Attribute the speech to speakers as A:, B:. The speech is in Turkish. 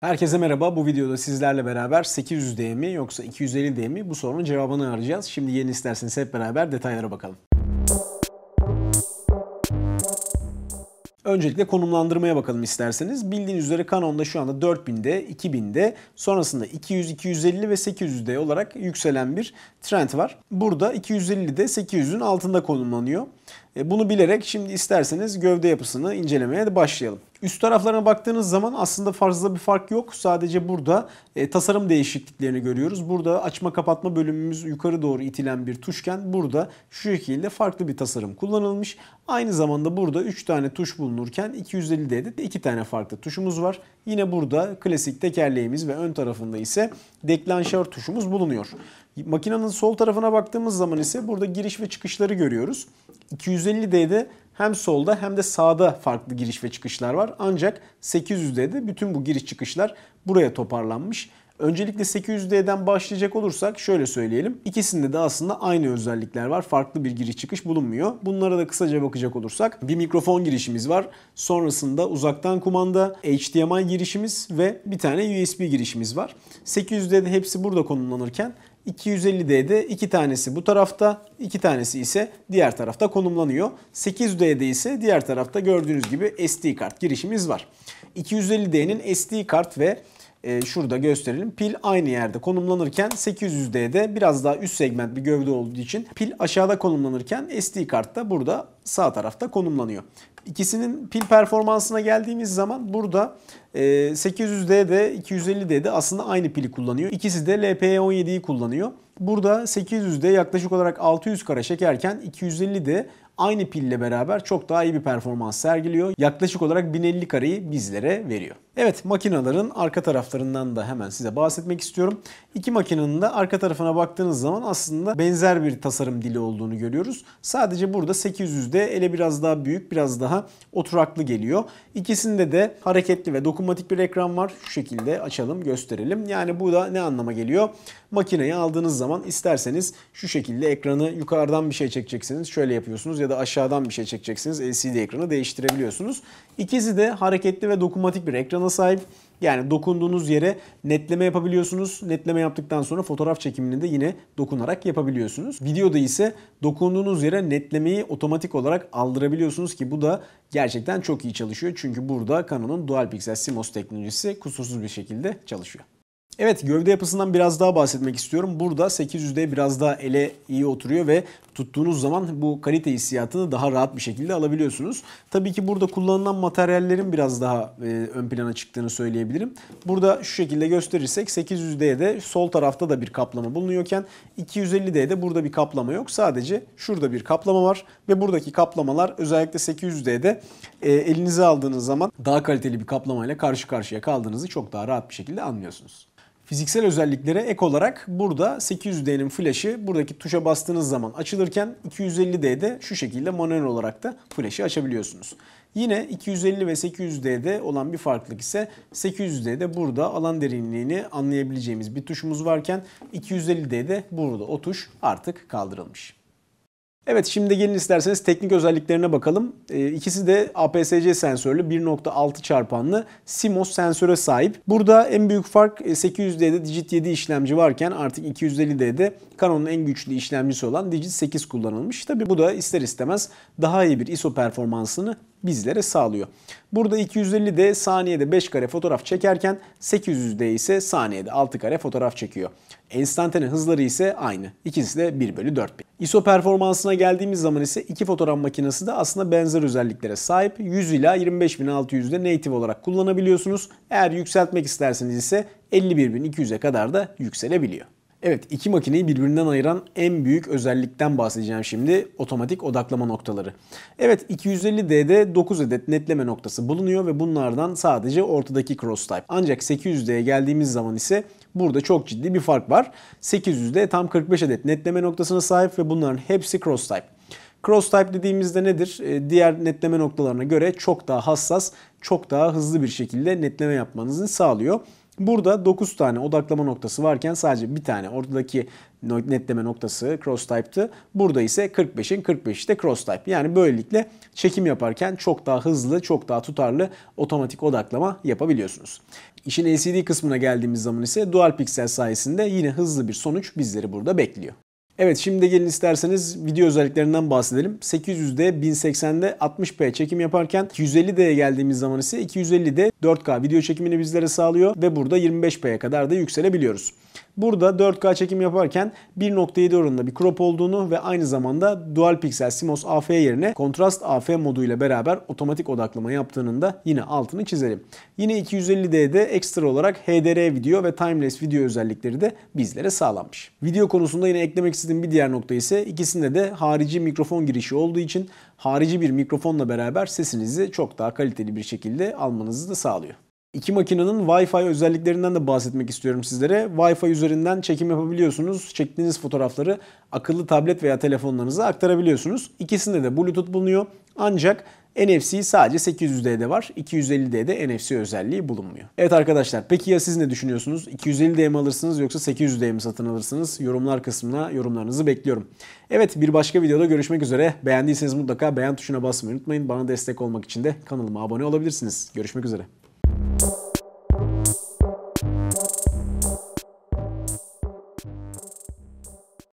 A: Herkese merhaba. Bu videoda sizlerle beraber 800D mi yoksa 250D mi bu sorunun cevabını arayacağız. Şimdi yeni isterseniz hep beraber detaylara bakalım. Öncelikle konumlandırmaya bakalım isterseniz. Bildiğiniz üzere Canon'da şu anda 4000'de, 2000'de, sonrasında 200, 250 ve 800'de olarak yükselen bir trend var. Burada 250'de 800'ün altında konumlanıyor. E, bunu bilerek şimdi isterseniz gövde yapısını incelemeye de başlayalım. Üst taraflarına baktığınız zaman aslında fazla bir fark yok. Sadece burada e, tasarım değişikliklerini görüyoruz. Burada açma kapatma bölümümüz yukarı doğru itilen bir tuşken burada şu şekilde farklı bir tasarım kullanılmış. Aynı zamanda burada 3 tane tuş bulunurken 250'de de 2 tane farklı tuşumuz var. Yine burada klasik tekerleğimiz ve ön tarafında ise deklanşör tuşumuz bulunuyor. Makinenin sol tarafına baktığımız zaman ise burada giriş ve çıkışları görüyoruz. 250D'de hem solda hem de sağda farklı giriş ve çıkışlar var. Ancak 800D'de de bütün bu giriş çıkışlar buraya toparlanmış. Öncelikle 800D'den başlayacak olursak şöyle söyleyelim. İkisinde de aslında aynı özellikler var. Farklı bir giriş çıkış bulunmuyor. Bunlara da kısaca bakacak olursak bir mikrofon girişimiz var. Sonrasında uzaktan kumanda, HDMI girişimiz ve bir tane USB girişimiz var. 800D'de hepsi burada konumlanırken 250D'de iki tanesi bu tarafta, iki tanesi ise diğer tarafta konumlanıyor. 800 dde ise diğer tarafta gördüğünüz gibi SD kart girişimiz var. 250D'nin SD kart ve e, şurada gösterelim. Pil aynı yerde konumlanırken 800D'de biraz daha üst segment bir gövde olduğu için pil aşağıda konumlanırken SD kart da burada sağ tarafta konumlanıyor. İkisinin pil performansına geldiğimiz zaman burada 800D e, de 250D de aslında aynı pili kullanıyor. İkisi de LPE17'yi kullanıyor. Burada 800D yaklaşık olarak 600 kara şekerken 250D aynı pille beraber çok daha iyi bir performans sergiliyor. Yaklaşık olarak 1050 kareyi bizlere veriyor. Evet makinelerin arka taraflarından da hemen size bahsetmek istiyorum. İki makinenin de arka tarafına baktığınız zaman aslında benzer bir tasarım dili olduğunu görüyoruz. Sadece burada 800'de ele biraz daha büyük, biraz daha oturaklı geliyor. İkisinde de hareketli ve dokunmatik bir ekran var. Şu şekilde açalım, gösterelim. Yani bu da ne anlama geliyor? Makineyi aldığınız zaman isterseniz şu şekilde ekranı yukarıdan bir şey çekeceksiniz. Şöyle yapıyorsunuz ya da aşağıdan bir şey çekeceksiniz. LCD ekranı değiştirebiliyorsunuz. İkisi de hareketli ve dokunmatik bir ekranı opsiyonuna sahip. Yani dokunduğunuz yere netleme yapabiliyorsunuz. Netleme yaptıktan sonra fotoğraf çekimini de yine dokunarak yapabiliyorsunuz. Videoda ise dokunduğunuz yere netlemeyi otomatik olarak aldırabiliyorsunuz ki bu da gerçekten çok iyi çalışıyor. Çünkü burada Canon'un Dual Pixel CMOS teknolojisi kusursuz bir şekilde çalışıyor. Evet gövde yapısından biraz daha bahsetmek istiyorum. Burada 800D biraz daha ele iyi oturuyor ve tuttuğunuz zaman bu kalite hissiyatını daha rahat bir şekilde alabiliyorsunuz. Tabii ki burada kullanılan materyallerin biraz daha e, ön plana çıktığını söyleyebilirim. Burada şu şekilde gösterirsek 800D'de sol tarafta da bir kaplama bulunuyorken 250D'de burada bir kaplama yok. Sadece şurada bir kaplama var ve buradaki kaplamalar özellikle 800D'de e, elinize aldığınız zaman daha kaliteli bir kaplamayla karşı karşıya kaldığınızı çok daha rahat bir şekilde anlıyorsunuz. Fiziksel özelliklere ek olarak burada 800D'nin flaşı buradaki tuşa bastığınız zaman açılırken 250D'de şu şekilde manuel olarak da flaşı açabiliyorsunuz. Yine 250 ve 800D'de olan bir farklılık ise 800D'de burada alan derinliğini anlayabileceğimiz bir tuşumuz varken 250D'de burada o tuş artık kaldırılmış. Evet şimdi gelin isterseniz teknik özelliklerine bakalım. Ee, ikisi de APS-C sensörlü 1.6 çarpanlı CMOS sensöre sahip. Burada en büyük fark 800D'de e, Digit 7 işlemci varken artık 250D'de Canon'un en güçlü işlemcisi olan Digit 8 kullanılmış. Tabi bu da ister istemez daha iyi bir ISO performansını bizlere sağlıyor. Burada 250D saniyede 5 kare fotoğraf çekerken 800D ise saniyede 6 kare fotoğraf çekiyor. Enstantane hızları ise aynı. İkisi de 1 bölü 4 bin. ISO performansına geldiğimiz zaman ise iki fotoğraf makinesi de aslında benzer özelliklere sahip. 100 ila 25600'de native olarak kullanabiliyorsunuz. Eğer yükseltmek isterseniz ise 51200'e kadar da yükselebiliyor. Evet iki makineyi birbirinden ayıran en büyük özellikten bahsedeceğim şimdi otomatik odaklama noktaları. Evet 250D'de 9 adet netleme noktası bulunuyor ve bunlardan sadece ortadaki cross type. Ancak 800D'ye geldiğimiz zaman ise burada çok ciddi bir fark var. 800D tam 45 adet netleme noktasına sahip ve bunların hepsi cross type. Cross type dediğimizde nedir? Ee, diğer netleme noktalarına göre çok daha hassas, çok daha hızlı bir şekilde netleme yapmanızı sağlıyor. Burada 9 tane odaklama noktası varken sadece bir tane ortadaki netleme noktası cross type'tı. Burada ise 45'in 45'i de cross type. Yani böylelikle çekim yaparken çok daha hızlı, çok daha tutarlı otomatik odaklama yapabiliyorsunuz. İşin LCD kısmına geldiğimiz zaman ise dual pixel sayesinde yine hızlı bir sonuç bizleri burada bekliyor. Evet şimdi gelin isterseniz video özelliklerinden bahsedelim. 800'de 1080'de 60p çekim yaparken 150'ye geldiğimiz zaman ise 250 250'de 4K video çekimini bizlere sağlıyor ve burada 25p'ye kadar da yükselebiliyoruz. Burada 4K çekim yaparken 1.7 oranında bir crop olduğunu ve aynı zamanda dual piksel CMOS AF yerine kontrast AF moduyla beraber otomatik odaklama yaptığının da yine altını çizelim. Yine 250D'de ekstra olarak HDR video ve timeless video özellikleri de bizlere sağlanmış. Video konusunda yine eklemek istediğim bir diğer nokta ise ikisinde de harici mikrofon girişi olduğu için harici bir mikrofonla beraber sesinizi çok daha kaliteli bir şekilde almanızı da sağlıyor. İki makinenin Wi-Fi özelliklerinden de bahsetmek istiyorum sizlere. Wi-Fi üzerinden çekim yapabiliyorsunuz. Çektiğiniz fotoğrafları akıllı tablet veya telefonlarınıza aktarabiliyorsunuz. İkisinde de Bluetooth bulunuyor. Ancak NFC sadece 800D'de var. 250D'de NFC özelliği bulunmuyor. Evet arkadaşlar peki ya siz ne düşünüyorsunuz? 250D mi alırsınız yoksa 800D mi satın alırsınız? Yorumlar kısmına yorumlarınızı bekliyorum. Evet bir başka videoda görüşmek üzere. Beğendiyseniz mutlaka beğen tuşuna basmayı unutmayın. Bana destek olmak için de kanalıma abone olabilirsiniz. Görüşmek üzere.